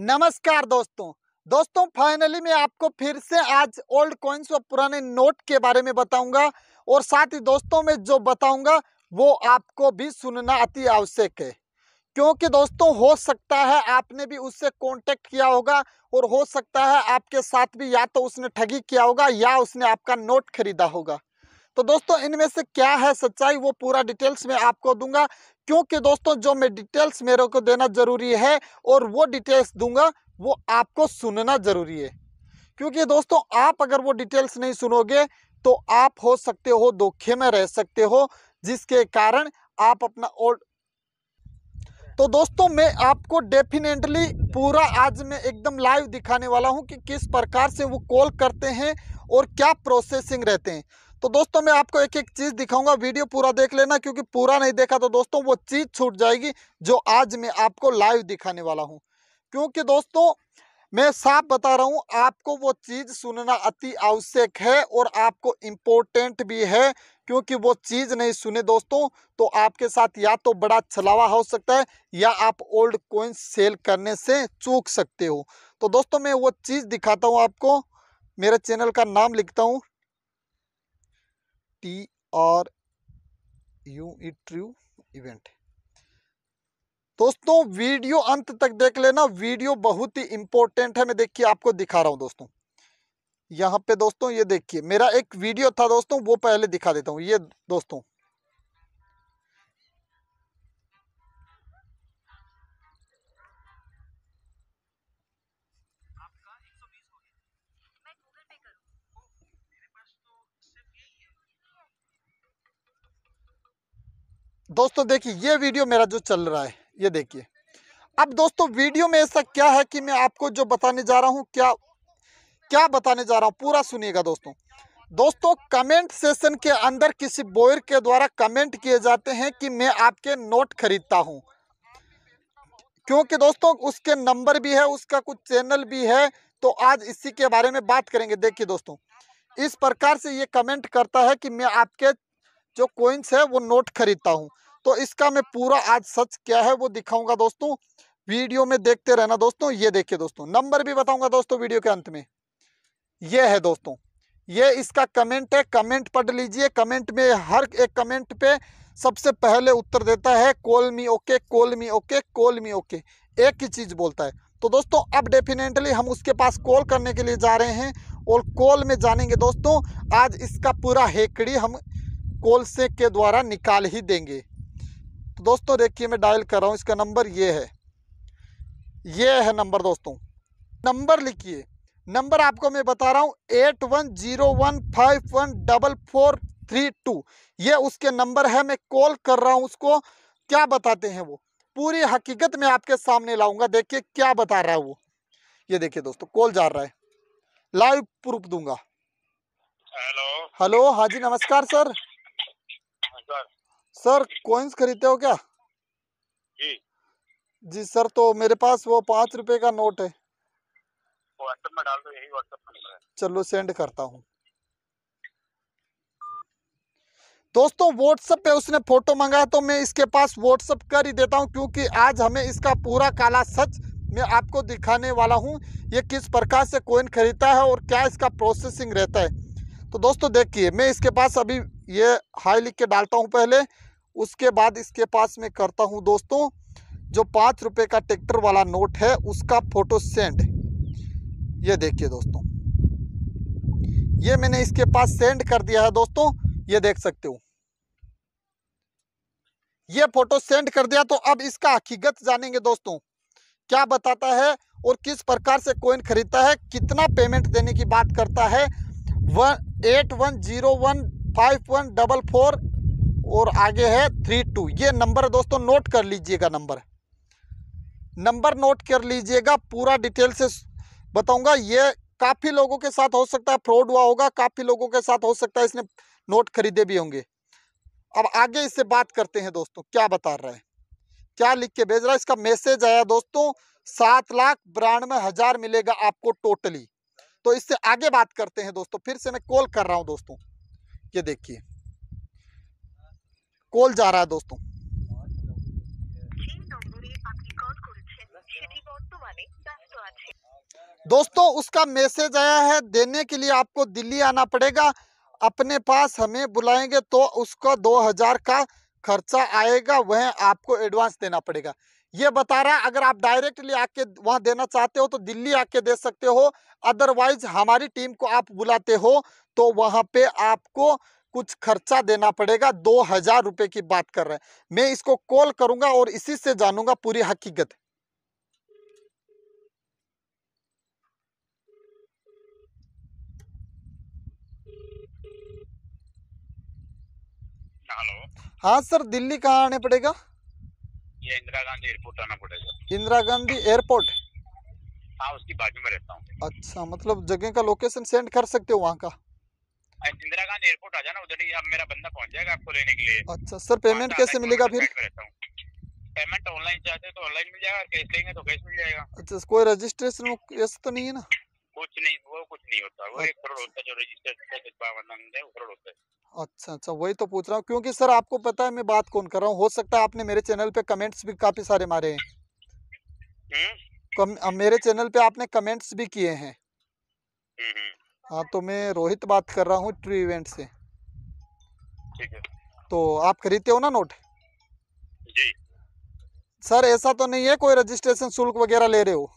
नमस्कार दोस्तों दोस्तों फाइनली मैं आपको फिर से आज ओल्ड कॉइन्स और पुराने नोट के बारे में बताऊंगा और साथ ही दोस्तों में जो बताऊंगा वो आपको भी सुनना अति आवश्यक है क्योंकि दोस्तों हो सकता है आपने भी उससे कांटेक्ट किया होगा और हो सकता है आपके साथ भी या तो उसने ठगी किया होगा या उसने आपका नोट खरीदा होगा तो दोस्तों इनमें से क्या है सच्चाई वो पूरा डिटेल्स में आपको दूंगा क्योंकि दोस्तों जो मैं डिटेल्स मेरे को देना ज़रूरी है और वो डिटेल्स दूंगा वो आपको सुनना ज़रूरी है क्योंकि दोस्तों आप अगर वो डिटेल्स नहीं सुनोगे तो आप हो सकते हो धोखे में रह सकते हो जिसके कारण आप अपना और तो दोस्तों मैं आपको डेफिनेटली पूरा आज मैं एकदम लाइव दिखाने वाला हूं कि किस प्रकार से वो कॉल करते हैं और क्या प्रोसेसिंग रहते हैं तो दोस्तों मैं आपको एक एक चीज़ दिखाऊंगा वीडियो पूरा देख लेना क्योंकि पूरा नहीं देखा तो दोस्तों वो चीज़ छूट जाएगी जो आज मैं आपको लाइव दिखाने वाला हूँ क्योंकि दोस्तों मैं साफ बता रहा हूँ आपको वो चीज़ सुनना अति आवश्यक है और आपको इम्पोर्टेंट भी है क्योंकि वो चीज़ नहीं सुने दोस्तों तो आपके साथ या तो बड़ा छलावा हो सकता है या आप ओल्ड कोइन सेल करने से चूक सकते हो तो दोस्तों मैं वो चीज़ दिखाता हूँ आपको मेरे चैनल का नाम लिखता हूँ T R U E true event दोस्तों वीडियो अंत तक देख लेना वीडियो बहुत ही इंपॉर्टेंट है मैं देखिए आपको दिखा रहा हूं दोस्तों यहाँ पे दोस्तों ये देखिए मेरा एक वीडियो था दोस्तों वो पहले दिखा देता हूं ये दोस्तों दोस्तों देखिए ये वीडियो मेरा जो चल रहा है ये देखिए अब दोस्तों वीडियो में ऐसा क्या है कि मैं आपको जो बताने जा रहा हूँ क्या क्या बताने जा रहा हूँ पूरा सुनिएगा दोस्तों दोस्तों कमेंट सेशन के अंदर किसी बोयर के द्वारा कमेंट किए जाते हैं कि मैं आपके नोट खरीदता हूँ क्योंकि दोस्तों उसके नंबर भी है उसका कुछ चैनल भी है तो आज इसी के बारे में बात करेंगे देखिए दोस्तों इस प्रकार से ये कमेंट करता है कि मैं आपके जो कोइंस है वो नोट खरीदता हूँ तो इसका मैं पूरा आज सच क्या है वो दिखाऊंगा दोस्तों वीडियो में देखते रहना दोस्तों ये देखिए दोस्तों नंबर भी बताऊंगा दोस्तों वीडियो के अंत में ये है दोस्तों ये इसका कमेंट है कमेंट पढ़ लीजिए कमेंट में हर एक कमेंट पे सबसे पहले उत्तर देता है call me okay call me okay call me okay एक ही चीज़ बोलता है तो दोस्तों अब डेफिनेटली हम उसके पास कॉल करने के लिए जा रहे हैं और कॉल में जानेंगे दोस्तों आज इसका पूरा हेकड़ी हम कोलसे के द्वारा निकाल ही देंगे तो दोस्तों देखिए मैं डायल कर रहा हूँ इसका नंबर ये है ये है नंबर दोस्तों नंबर लिखिए नंबर आपको मैं बता रहा हूँ eight one zero one five one double four three two ये उसके नंबर है मैं कॉल कर रहा हूँ उसको क्या बताते हैं वो पूरी हकीकत में आपके सामने लाऊंगा देखिए क्या बता रहा है वो ये देखिए दोस्तों कॉल जा रहा है लाइव प्रूफ दूंगा हेलो हेलो हाँ जी नमस्कार सर नमस्कार सर कॉइन्स खरीदते हो क्या जी जी सर तो मेरे पास वो पाँच रुपए का नोट है व्हाट्सएप में डाल दो यही व्हाट्सएप नंबर है चलो सेंड करता हूँ दोस्तों व्हाट्सएप पे उसने फोटो मंगाया तो मैं इसके पास व्हाट्सएप कर ही देता हूँ क्योंकि आज हमें इसका पूरा काला सच मैं आपको दिखाने वाला हूँ ये किस प्रकार से कोइन खरीदता है और क्या इसका प्रोसेसिंग रहता है तो दोस्तों देखिए मैं इसके पास अभी ये हाई लिख के डालता हूँ पहले उसके बाद इसके पास में करता हूँ दोस्तों जो पाँच रुपये का ट्रैक्टर वाला नोट है उसका फोटो सेंड ये देखिए दोस्तों ये मैंने इसके पास सेंड कर दिया है दोस्तों ये देख सकते हो ये फोटो सेंड कर दिया तो अब इसका हकीकत जानेंगे दोस्तों क्या बताता है और किस प्रकार से कोइन खरीदता है कितना पेमेंट देने की बात करता है one eight one zero one five one double four और आगे है थ्री टू ये नंबर दोस्तों नोट कर लीजिएगा नंबर नंबर नोट कर लीजिएगा पूरा डिटेल से बताऊंगा ये काफ़ी लोगों के साथ हो सकता है फ्रॉड हुआ होगा काफ़ी लोगों के साथ हो सकता है इसने नोट खरीदे भी होंगे अब आगे इससे बात करते हैं दोस्तों क्या बता रहा है क्या लिख के भेज रहा है इसका मैसेज आया दोस्तों सात लाख बिरानवे हज़ार मिलेगा आपको टोटली तो इससे आगे बात करते हैं दोस्तों फिर से मैं कॉल कर रहा हूँ दोस्तों ये देखिए कॉल जा रहा है दोस्तों दोस्तों उसका मैसेज आया है देने के लिए आपको दिल्ली आना पड़ेगा अपने पास हमें बुलाएंगे तो उसका दो हजार का खर्चा आएगा वह आपको एडवांस देना पड़ेगा ये बता रहा है अगर आप डायरेक्टली आके वहां देना चाहते हो तो दिल्ली आके दे सकते हो अदरवाइज हमारी टीम को आप बुलाते हो तो वहाँ पे आपको कुछ खर्चा देना पड़ेगा दो हजार रुपये की बात कर रहे हैं मैं इसको कॉल करूंगा और इसी से जानूंगा पूरी हकीकत हेलो हाँ सर दिल्ली कहाँ आने पड़ेगा ये इंदिरा गांधी एयरपोर्ट आना पड़ेगा इंदिरा गांधी एयरपोर्ट हाँ उसकी बाजू में रहता हूँ अच्छा मतलब जगह का लोकेशन सेंड कर सकते हो वहाँ का इंदिरा गांधी एयरपोर्ट आ जाना उधर ही अब मेरा बंदा पहुंच जाएगा आपको लेने के लिए अच्छा सर पेमेंट कैसे मिलेगा फिर पेमेंट ऑनलाइन चाहते तो ऑनलाइन मिल जाएगा कैश लेंगे तो कैश मिल जाएगा अच्छा कोई रजिस्ट्रेशन ऐसा तो नहीं है ना कुछ नहीं वो कुछ नहीं होता वो एक करोड़ अच्छा। होता जो रजिस्ट्रेशन करोड़ होता है अच्छा अच्छा वही तो पूछ रहा हूँ क्योंकि सर आपको पता है मैं बात कौन कर रहा हूँ हो सकता है आपने मेरे चैनल पे कमेंट्स भी काफी सारे मारे हैं हम्म। कम, मेरे चैनल पे आपने कमेंट्स भी किए हैं हम्म, हम्म। हाँ तो मैं रोहित बात कर रहा हूँ ट्री इवेंट से ठीक है तो आप खरीदते हो ना नोट जी सर ऐसा तो नहीं है कोई रजिस्ट्रेशन शुल्क वगैरह ले रहे हो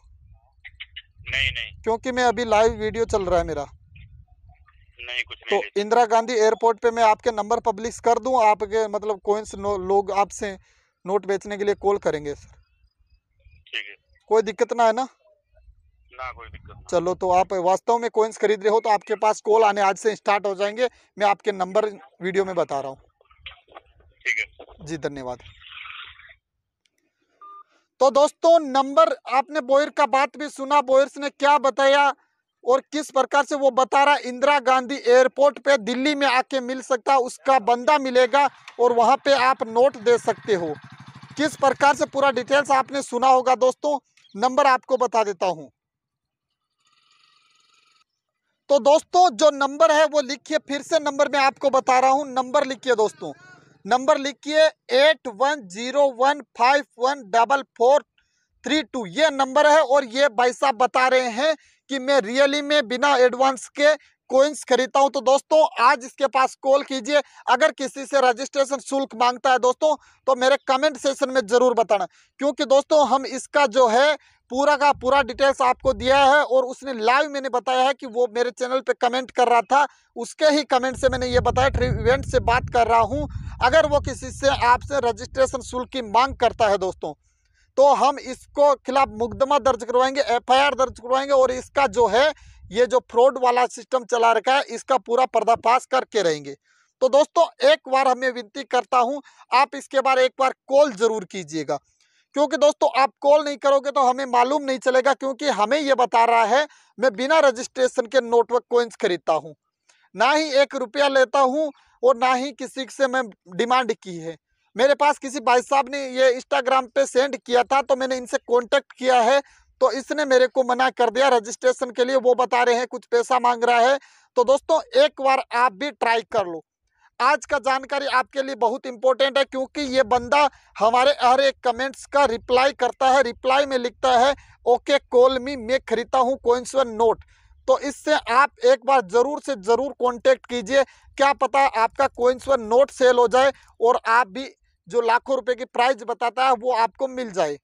नहीं नहीं क्योंकि मैं अभी लाइव वीडियो चल रहा है मेरा नहीं कुछ तो नहीं तो इंदिरा गांधी एयरपोर्ट पे मैं आपके नंबर पब्लिश कर दू आपके मतलब कोइंस लोग आपसे नोट बेचने के लिए कॉल करेंगे सर ठीक है कोई दिक्कत ना है ना ना कोई दिक्कत चलो तो आप वास्तव में कोइंस खरीद रहे हो तो आपके पास कॉल आने आज से स्टार्ट हो जाएंगे मैं आपके नंबर वीडियो में बता रहा हूँ ठीक है जी धन्यवाद तो दोस्तों नंबर आपने बोयर का बात भी सुना बोयर्स ने क्या बताया और किस प्रकार से वो बता रहा इंदिरा गांधी एयरपोर्ट पे दिल्ली में आके मिल सकता उसका बंदा मिलेगा और वहाँ पे आप नोट दे सकते हो किस प्रकार से पूरा डिटेल्स आपने सुना होगा दोस्तों नंबर आपको बता देता हूँ तो दोस्तों जो नंबर है वो लिखिए फिर से नंबर मैं आपको बता रहा हूँ नंबर लिखिए दोस्तों नंबर लिखिए eight one zero one five one double four three two ये नंबर है और ये भाई साहब बता रहे हैं कि मैं रियली में बिना एडवांस के कोइंस खरीदता हूं तो दोस्तों आज इसके पास कॉल कीजिए अगर किसी से रजिस्ट्रेशन शुल्क मांगता है दोस्तों तो मेरे कमेंट सेशन में ज़रूर बताना क्योंकि दोस्तों हम इसका जो है पूरा का पूरा डिटेल्स आपको दिया है और उसने लाइव मैंने बताया है कि वो मेरे चैनल पे कमेंट कर रहा था उसके ही कमेंट से मैंने ये बताया इवेंट से बात कर रहा हूँ अगर वो किसी से आपसे रजिस्ट्रेशन शुल्क की मांग करता है दोस्तों तो हम इसको खिलाफ मुकदमा दर्ज करवाएंगे एफ दर्ज करवाएंगे और इसका जो है ये जो फ्रॉड वाला सिस्टम चला रखा है इसका पूरा पर्दाफाश करके रहेंगे तो दोस्तों एक बार हमें विनती करता हूँ आप इसके बारे एक बार कॉल जरूर कीजिएगा क्योंकि दोस्तों आप कॉल नहीं करोगे तो हमें मालूम नहीं चलेगा क्योंकि हमें ये बता रहा है मैं बिना रजिस्ट्रेशन के नोटवर्क कोइंस खरीदता हूँ ना ही एक रुपया लेता हूँ और ना ही किसी से मैं डिमांड की है मेरे पास किसी भाई साहब ने ये इंस्टाग्राम पे सेंड किया था तो मैंने इनसे कॉन्टेक्ट किया है तो इसने मेरे को मना कर दिया रजिस्ट्रेशन के लिए वो बता रहे हैं कुछ पैसा मांग रहा है तो दोस्तों एक बार आप भी ट्राई कर लो आज का जानकारी आपके लिए बहुत इंपॉर्टेंट है क्योंकि ये बंदा हमारे हर एक कमेंट्स का रिप्लाई करता है रिप्लाई में लिखता है ओके कॉल मी मैं खरीदता हूँ कोइंस नोट तो इससे आप एक बार ज़रूर से ज़रूर कॉन्टेक्ट कीजिए क्या पता आपका कोइंस नोट सेल हो जाए और आप भी जो लाखों रुपए की प्राइस बताता है वो आपको मिल जाए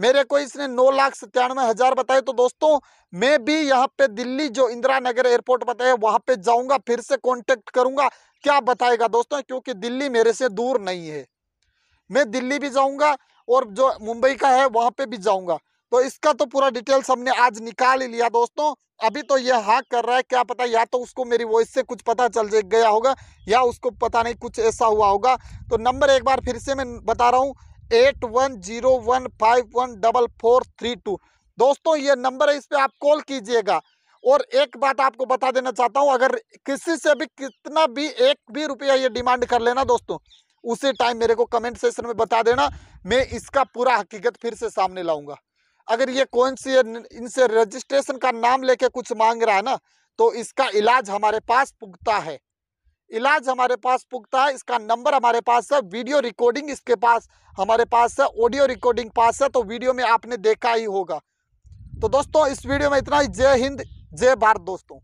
मेरे को इसने नौ लाख सत्तानवे हजार बताए तो दोस्तों मैं भी यहाँ पे दिल्ली जो इंदिरा नगर एयरपोर्ट बताया वहाँ पे जाऊंगा फिर से कॉन्टेक्ट करूंगा क्या बताएगा दोस्तों क्योंकि दिल्ली मेरे से दूर नहीं है मैं दिल्ली भी जाऊंगा और जो मुंबई का है वहां पे भी जाऊंगा तो इसका तो पूरा डिटेल्स हमने आज निकाल ही लिया दोस्तों अभी तो ये हाँ कर रहा है क्या पता या तो उसको मेरी वॉइस से कुछ पता चल गया होगा या उसको पता नहीं कुछ ऐसा हुआ होगा तो नंबर एक बार फिर से मैं बता रहा हूँ eight one zero one five one double four three two दोस्तों ये नंबर है इस पर आप कॉल कीजिएगा और एक बात आपको बता देना चाहता हूँ अगर किसी से भी कितना भी एक भी रुपया ये डिमांड कर लेना दोस्तों उसी टाइम मेरे को कमेंट सेशन में बता देना मैं इसका पूरा हकीकत फिर से सामने लाऊंगा अगर ये कौन सी इनसे रजिस्ट्रेशन का नाम लेके कुछ मांग रहा है ना तो इसका इलाज हमारे पास पुख्ता है इलाज हमारे पास पुख्ता है इसका नंबर हमारे पास है वीडियो रिकॉर्डिंग इसके पास हमारे पास है ऑडियो रिकॉर्डिंग पास है तो वीडियो में आपने देखा ही होगा तो दोस्तों इस वीडियो में इतना ही जय हिंद जय भारत दोस्तों